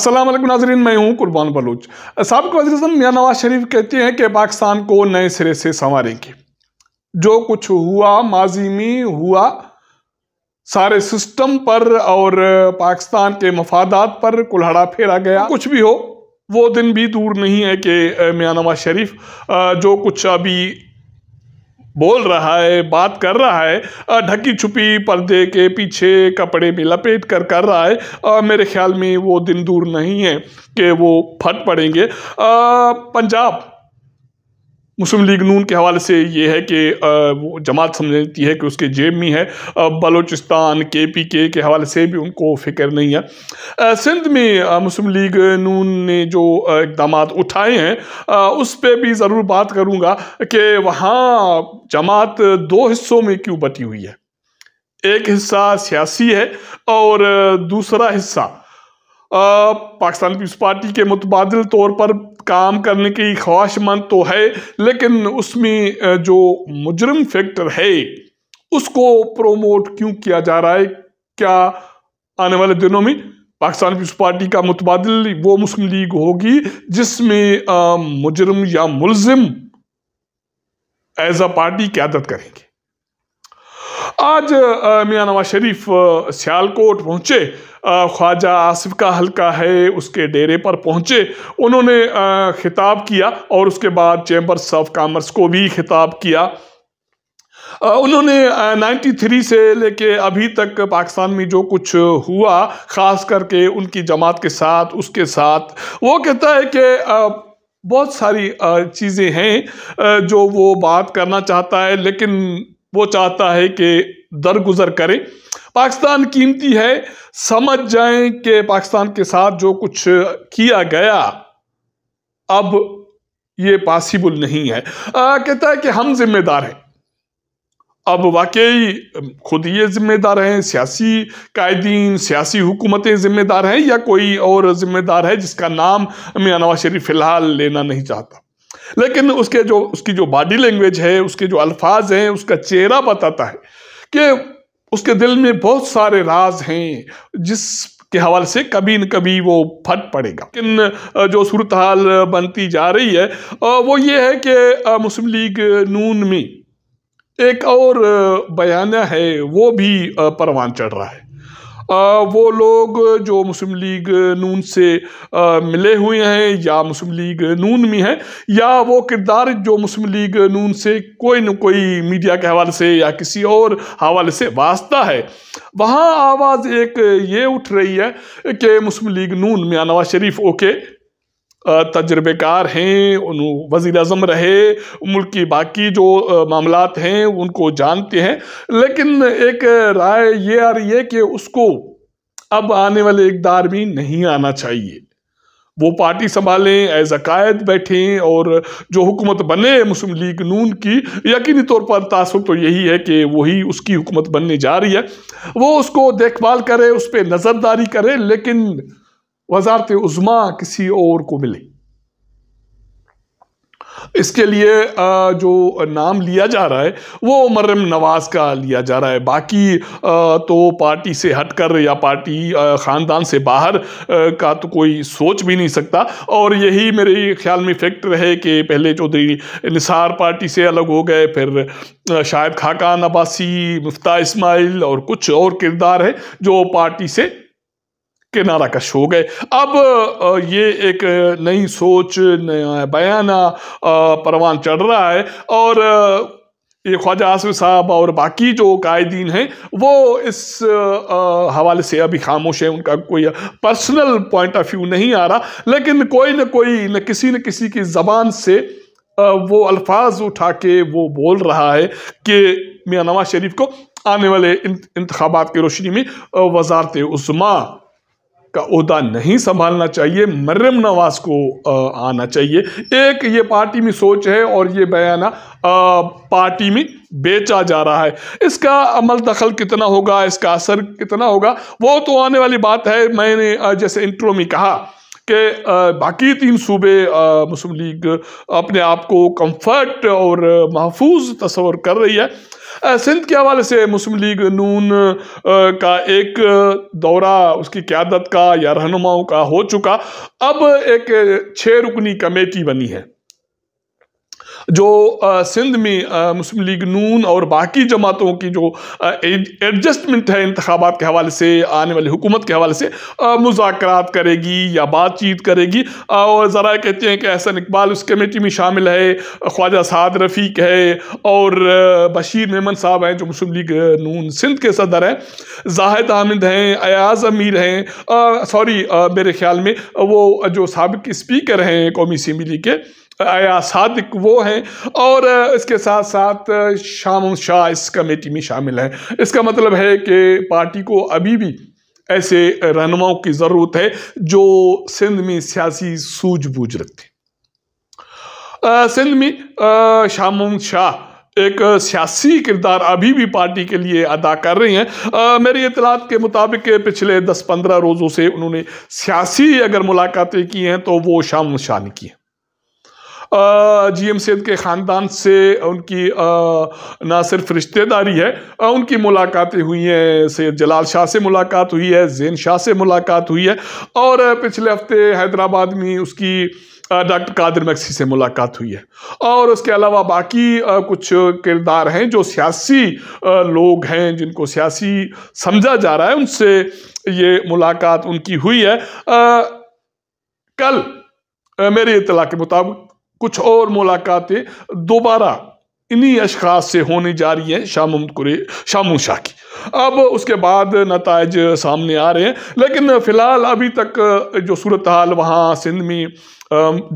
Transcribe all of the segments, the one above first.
असलम नाजरीन मैं हूँ कुर्बान बलूच सबक वजीरम मियाँ नवाज शरीफ कहते हैं कि पाकिस्तान को नए सिरे से संवारेंगे जो कुछ हुआ माजी में हुआ सारे सिस्टम पर और पाकिस्तान के मफादात पर कुल्हाड़ा फेरा गया कुछ भी हो वो दिन भी दूर नहीं है कि मियाँ नवाज शरीफ जो कुछ अभी बोल रहा है बात कर रहा है ढकी छुपी पर्दे के पीछे कपड़े में लपेट कर कर रहा है मेरे ख्याल में वो दिन दूर नहीं है कि वो फट पड़ेंगे पंजाब मुस्लिम लीग नून के हवाले से ये है कि वो जमात समझती है कि उसके जेब में है बलोचिस्तान के पी के के हवाले से भी उनको फिक्र नहीं है सिंध में मुस्लिम लीग नून ने जो इकदाम उठाए हैं उस पर भी ज़रूर बात करूँगा कि वहाँ जमात दो हिस्सों में क्यों बटी हुई है एक हिस्सा सियासी है और दूसरा हिस्सा पाकिस्तान पीपल्स पार्टी के मुतबादल तौर पर काम करने की ख्वाहिशमंद तो है लेकिन उसमें जो मुजरम फैक्टर है उसको प्रोमोट क्यों किया जा रहा है क्या आने वाले दिनों में पाकिस्तान पीपल्स पार्टी का मुतबादल वो मुस्लिम लीग होगी जिसमें मुजरम या मुलजिम एज अ पार्टी क्यादत करेंगे आज मियाँ नवाज शरीफ सियालकोट पहुँचे ख्वाजा आसिफ का हलका है उसके डेरे पर पहुँचे उन्होंने खिताब किया और उसके बाद चैम्बर्स ऑफ कामर्स को भी खिताब किया उन्होंने 93 से लेके अभी तक पाकिस्तान में जो कुछ हुआ ख़ास करके उनकी जमात के साथ उसके साथ वो कहता है कि बहुत सारी चीज़ें हैं जो वो बात करना चाहता है लेकिन वो चाहता है कि दरगुजर करें पाकिस्तान कीमती है समझ जाएं कि पाकिस्तान के साथ जो कुछ किया गया अब ये पॉसिबल नहीं है आ, कहता है कि हम जिम्मेदार हैं अब वाकई खुद ये जिम्मेदार हैं सियासी कायदीन सियासी हुकूमतें जिम्मेदार हैं या कोई और जिम्मेदार है जिसका नाम मैं नवाज शरीफ फिलहाल लेना नहीं चाहता लेकिन उसके जो उसकी जो बॉडी लैंग्वेज है उसके जो अल्फाज हैं उसका चेहरा बताता है कि उसके दिल में बहुत सारे राज हैं जिस के हवाले से कभी न कभी वो फट पड़ेगा लेकिन जो सूरत हाल बनती जा रही है वो ये है कि मुस्लिम लीग नून में एक और बयाना है वो भी परवान चढ़ रहा है वो लोग जो मुस्लिम लीग नून से मिले हुए हैं या मुस्लिम लीग नून में हैं या वो किरदार जो मुस्लिम लीग नून से कोई न कोई मीडिया के हवाले से या किसी और हवाले से वास्ता है वहाँ आवाज़ एक ये उठ रही है कि मुस्लिम लीग नून में नवाज शरीफ ओके तजर्बेकार हैं वजीर अजम रहे मुल्क की बाकी जो मामला हैं उनको जानते हैं लेकिन एक राय ये आ रही है कि उसको अब आने वाले इकदार में नहीं आना चाहिए वो पार्टी संभालें एज अकायद बैठें और जो हुकूमत बने मुस्लिम लीग नून की यकीनी तौर पर तासर तो यही है कि वही उसकी हुकूमत बनने जा रही है वो उसको देखभाल करे उस पर नज़रदारी करे लेकिन वजारत उज़मा किसी और को मिले इसके लिए जो नाम लिया जा रहा है वो मरम नवाज का लिया जा रहा है बाकी तो पार्टी से हटकर या पार्टी ख़ानदान से बाहर का तो कोई सोच भी नहीं सकता और यही मेरे ख्याल में फैक्ट है कि पहले चौधरी निसार पार्टी से अलग हो गए फिर शायद खाकान अब्बासी मुफ्ता इस्माइल और कुछ और किरदार है जो पार्टी से किनारा कश हो गए अब ये एक नई सोच नया बयाना परवान चढ़ रहा है और ये ख्वाजा आसफ साहब और बाकी जो कायदीन हैं वो इस हवाले से अभी खामोश हैं उनका कोई पर्सनल पॉइंट ऑफ व्यू नहीं आ रहा लेकिन कोई ना कोई न किसी न किसी की ज़बान से वो अल्फाज उठा के वो बोल रहा है कि मियाँ नवाज शरीफ को आने वाले इंतबात की रोशनी में वजारत उस्मा का उदा नहीं संभालना चाहिए मर्रम नवाज को आना चाहिए एक ये पार्टी में सोच है और ये बयाना पार्टी में बेचा जा रहा है इसका अमल दखल कितना होगा इसका असर कितना होगा वो तो आने वाली बात है मैंने जैसे इंट्रो में कहा कि बाकी तीन सूबे मुस्लिम लीग अपने आप को कम्फर्ट और महफूज तस्वर कर रही है सिंध के हवाले से मुस्लिम लीग नून का एक दौरा उसकी क्यादत का या रहनुमाओं का हो चुका अब एक छः रुकनी कमेटी बनी है जो आ, सिंध में आ, मुस्लिम लीग नून और बाकी जमातों की जो एडजस्टमेंट है इंतबात के हवाले से आने वाली हुकूमत के हवाले से मुजाकर करेगी या बातचीत करेगी और ज़रा कहते हैं कि एहसन इकबाल उस कमेटी में शामिल है ख्वाजा साद रफ़ीक है और बशीर मेमन साहब हैं जो मुस्लिम लीग नून सिंध के सदर हैं जाहिद हामिद हैं अयाज अमीर हैं सॉरी मेरे ख्याल में वो जो सबक स्पीकर हैं कौमी असम्बली के सादिक वो हैं और इसके साथ साथ शाम शाह इस कमेटी में शामिल हैं इसका मतलब है कि पार्टी को अभी भी ऐसे रहनुमाओं की ज़रूरत है जो सिंध में सियासी सूझबूझ रखते सिंध में शाम शाह एक सियासी किरदार अभी भी पार्टी के लिए अदा कर रही हैं मेरी इतलात के मुताबिक पिछले दस पंद्रह रोज़ों से उन्होंने सियासी अगर मुलाकातें की हैं तो वो शाम शाह ने की हैं जी एम सैद के ख़ानदान से उनकी ना सिर्फ रिश्तेदारी है उनकी मुलाकातें हुई हैं सैद जलाल शाह से मुलाकात हुई है जैन शाह से मुलाकात हुई है और पिछले हफ्ते हैदराबाद में उसकी डॉक्टर कादिर मक्सी से मुलाकात हुई है और उसके अलावा बाकी कुछ किरदार हैं जो सियासी लोग हैं जिनको सियासी समझा जा रहा है उनसे ये मुलाकात उनकी हुई है आ, कल मेरी इतला के मुताबिक कुछ और मुलाकातें दोबारा इन्हीं अशखास से होने जा रही हैं शाह कुरे शामू शाह की अब उसके बाद नतज सामने आ रहे हैं लेकिन फ़िलहाल अभी तक जो सूरत हाल वहाँ सिंध में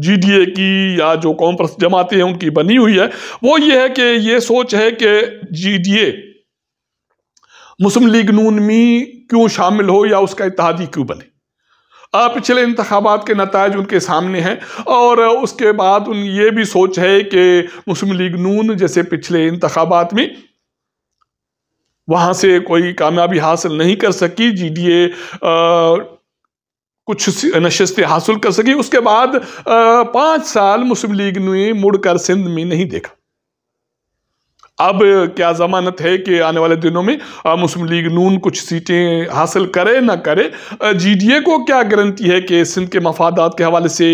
जी डी ए की या जो कॉन्फ्रेंस जमातें हैं उनकी बनी हुई है वो ये है कि ये सोच है कि G D A Muslim league नून में क्यों शामिल हो या उसका इतिहादी क्यों बने पिछले इंतबात के नतज उनके सामने हैं और उसके बाद उन ये भी सोच है कि मुस्लिम लीग नून जैसे पिछले इंतबात में वहाँ से कोई कामयाबी हासिल नहीं कर सकी जी डी ए कुछ नशस्तें हासिल कर सकी उसके बाद पाँच साल मुस्लिम लीग ने मुड़कर सिंध में नहीं देखा अब क्या ज़मानत है कि आने वाले दिनों में मुस्लिम लीग नून कुछ सीटें हासिल करे ना करे जीडीए को क्या गारंटी है कि सिंध के मफादात के हवाले से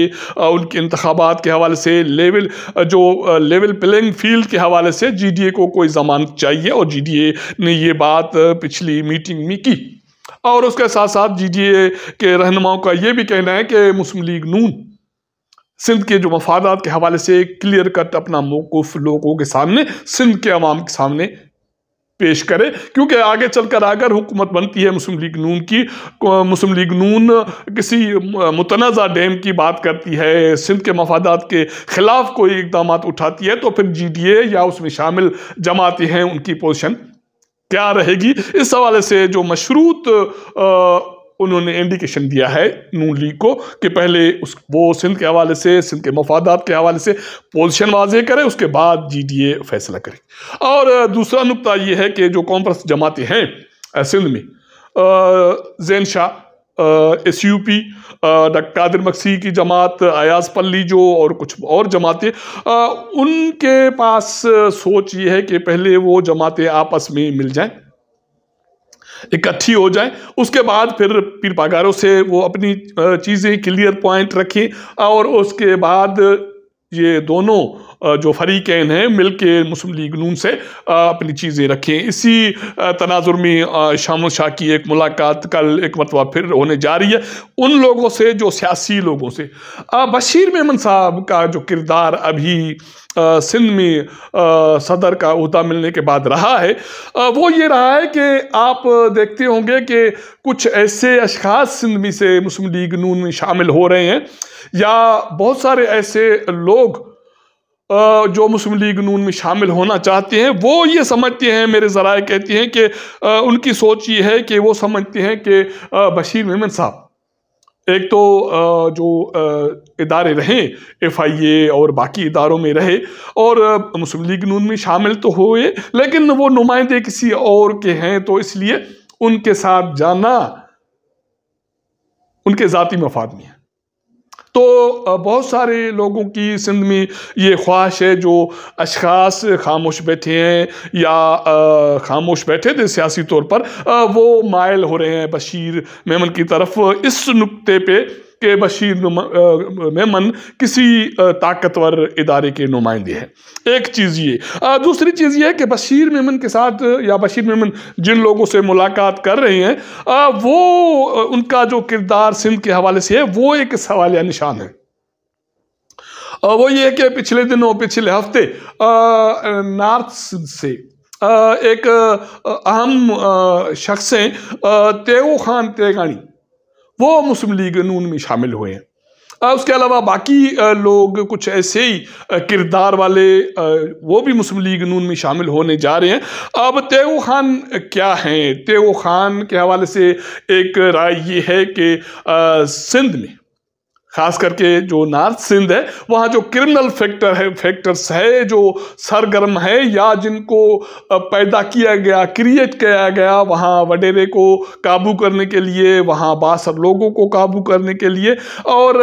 उनके इंतबात के हवाले से लेवल जो लेवल प्लेइंग फील्ड के हवाले से जीडीए को कोई ज़मानत चाहिए और जीडीए ने ये बात पिछली मीटिंग में की और उसके साथ साथ ए के रहनुमाओं का ये भी कहना है कि मुस्लिम लीग नून सिंध के जो मफादात के हवाले से क्लियर कट अपना मौकूफ लोगों के सामने सिंध के अवाम के सामने पेश करे क्योंकि आगे चलकर अगर हुकूमत बनती है मुस्लिम लीग नून की मुस्लिम लीग नून किसी मुतनाज़ा डैम की बात करती है सिंध के मफादात के ख़िलाफ़ कोई इकदाम उठाती है तो फिर जी डी ए या उसमें शामिल जमाती हैं उनकी पोजिशन क्या रहेगी इस हवाले से जो मशरूत आ, उन्होंने इंडिकेशन दिया है नून लीग को कि पहले उस वो सिंध के हवाले से सिंध के मफादात के हवाले से पोजिशन वाजे करें उसके बाद जी डी ए फैसला करें और दूसरा नुकता ये है कि जो कॉम्प्रेस जमातें हैं सिंध में Zain Shah S U P doctor Qadir Magsi की जमात अयाज पल्ली जो और कुछ और जमातें उनके पास सोच ये है कि पहले वो जमातें आपस में मिल जाएं इकट्ठी हो जाए उसके बाद फिर पीर पागारों से वो अपनी चीज़ें क्लियर पॉइंट रखें और उसके बाद ये दोनों जो फरीकैन हैं मिल के मुस्लिम लीग नून से अपनी चीज़ें रखें इसी तनाजुर में शाम शाह की एक मुलाकात कल एक मरतबा फिर होने जा रही है उन लोगों से जो सियासी लोगों से बशीर मेमन साहब का जो किरदार अभी सिंध में आ, सदर का अहदा मिलने के बाद रहा है आ, वो ये रहा है कि आप देखते होंगे कि कुछ ऐसे अशखात सिंध में से मुस्लिम लीग नून में शामिल हो रहे हैं या बहुत सारे ऐसे लोग जो मुस्लिम लीग नून में शामिल होना चाहते हैं वो ये समझते हैं मेरे ज़राए कहते हैं कि उनकी सोच ये है कि वो समझते हैं कि बशीर मेमन साहब एक तो जो इदारे रहे एफ आई ए और बाकी इदारों में रहे और मुस्लिम लीग नून में शामिल तो हुए लेकिन वो नुमाइंदे किसी और के हैं तो इसलिए उनके साथ जाना उनके ज़ाती मफाद में है तो बहुत सारे लोगों की सिंध में ये ख्वाहिश है जो अशास खामोश बैठे हैं या खामोश बैठे थे सियासी तौर पर वो मायल हो रहे हैं बशीर मेमन की तरफ इस नुकते पे के बशीर मेमन किसी ताकतवर इदारे के नुमाइंदे हैं एक चीज़ ये दूसरी चीज़ ये है कि बशीर मेमन के साथ या बशीर मेमन जिन लोगों से मुलाकात कर रहे हैं वो उनका जो किरदार सिंध के हवाले से है वो एक सवाल या निशान है वो ये है कि पिछले दिनों पिछले हफ्ते नॉर्थ से एक अहम शख्स हैं तेगो खान तेगानी वो मुस्लिम लीग नून में शामिल हुए हैं उसके अलावा बाकी लोग कुछ ऐसे ही किरदार वाले वो भी मुस्लिम लीग नून में शामिल होने जा रहे हैं अब तेऊ खान क्या हैं तेऊ खान के हवाले से एक राय ये है कि सिंध में खास करके जो नॉर्थ सिंध है वहाँ जो क्रिमिनल फैक्टर है फैक्टर्स है जो सरगर्म है या जिनको पैदा किया गया क्रिएट किया गया वहाँ वडेरे को काबू करने के लिए वहाँ बासर लोगों को काबू करने के लिए और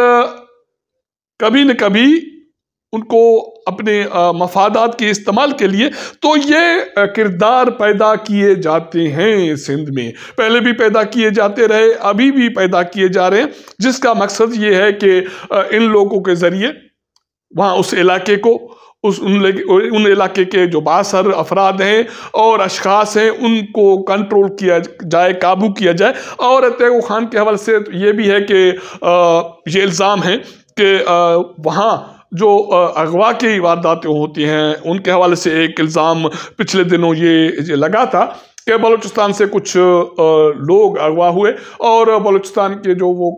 कभी न कभी उनको अपने मफादात के इस्तेमाल के लिए तो ये किरदार पैदा किए जाते हैं सिंध में पहले भी पैदा किए जाते रहे अभी भी पैदा किए जा रहे हैं जिसका मकसद ये है कि इन लोगों के ज़रिए वहाँ उस इलाके को उस उन उन इलाके के जो बासर अफराद हैं और अशखास हैं उनको कंट्रोल किया जाए काबू किया जाए और अतः खान के हवाले से तो ये भी है कि ये इल्ज़ाम है कि वहाँ जो अगवा की वारदातें होती हैं उनके हवाले से एक इल्ज़ाम पिछले दिनों ये लगा था कि बलूचिस्तान से कुछ लोग अगवा हुए और बलूचिस्तान के जो वो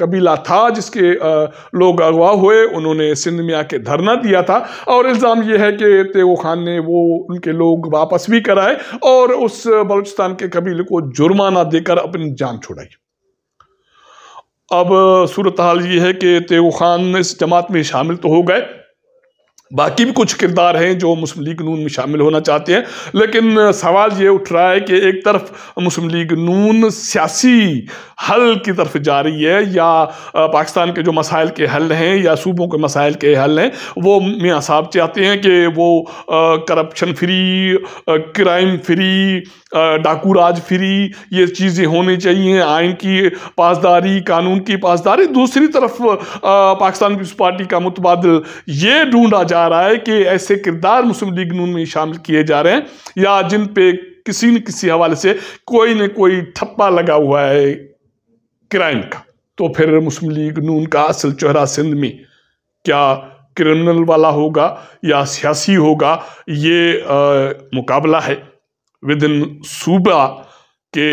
कबीला था जिसके लोग अगवा हुए उन्होंने सिंध में आके धरना दिया था और इल्ज़ाम ये है कि तेगो खान ने वो उनके लोग वापस भी कराए और उस बलूचिस्तान के कबीले को जुर्माना देकर अपनी जान छुड़ाई अब सूरत हाल ये है कि तेगो ख़ान इस जमात में शामिल तो हो गए बाकी भी कुछ किरदार हैं जो मुस्लिम लीग नून में शामिल होना चाहते हैं लेकिन सवाल ये उठ रहा है कि एक तरफ मुस्लिम लीग नून सियासी हल की तरफ जा रही है या पाकिस्तान के जो मसाइल के हल हैं या सूबों के मसाइल के हल हैं वो मियाँ साहब चाहते हैं कि वो करप्शन फ्री क्राइम फ्री डाकू राज फ्री ये चीज़ें होनी चाहिए आइन की पासदारी कानून की पासदारी दूसरी तरफ पाकिस्तान पीपल्स पार्टी का मुतबाद ये ढूँढा जा रहा है कि ऐसे किरदार मुस्लिम लीग नून में शामिल किए जा रहे हैं या जिन पे किसी न किसी हवाले से कोई न कोई ठप्पा लगा हुआ है क्राइम का तो फिर मुस्लिम लीग नून का असल चेहरा सिंध में क्या क्रिमिनल वाला होगा या सियासी होगा ये आ, मुकाबला है विद इन सूबा के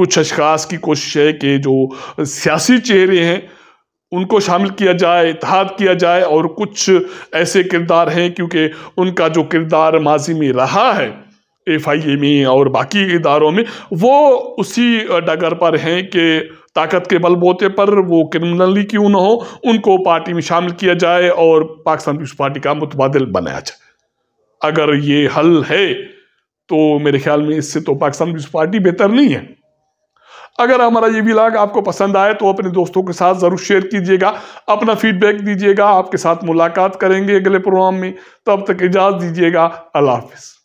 कुछ अशखास की कोशिश है कि जो सियासी चेहरे हैं उनको शामिल किया जाए इतिहाद किया जाए और कुछ ऐसे किरदार हैं क्योंकि उनका जो किरदार माजी में रहा है एफ आई ए में और बाकी इदारों में वो उसी डगर पर हैं कि ताकत के बल बोते पर वो क्रिमिनली क्यों ना हो उनको पार्टी में शामिल किया जाए और पाकिस्तान पीपल्स पार्टी का मुतबादल बनाया जाए अगर ये हल है तो मेरे ख्याल में इससे तो पाकिस्तान पीपल्स पार्टी बेहतर नहीं है अगर हमारा ये विलाग आपको पसंद आए तो अपने दोस्तों के साथ ज़रूर शेयर कीजिएगा अपना फीडबैक दीजिएगा आपके साथ मुलाकात करेंगे अगले प्रोग्राम में तब तक इजाज़ दीजिएगा अल्लाह हाफिज़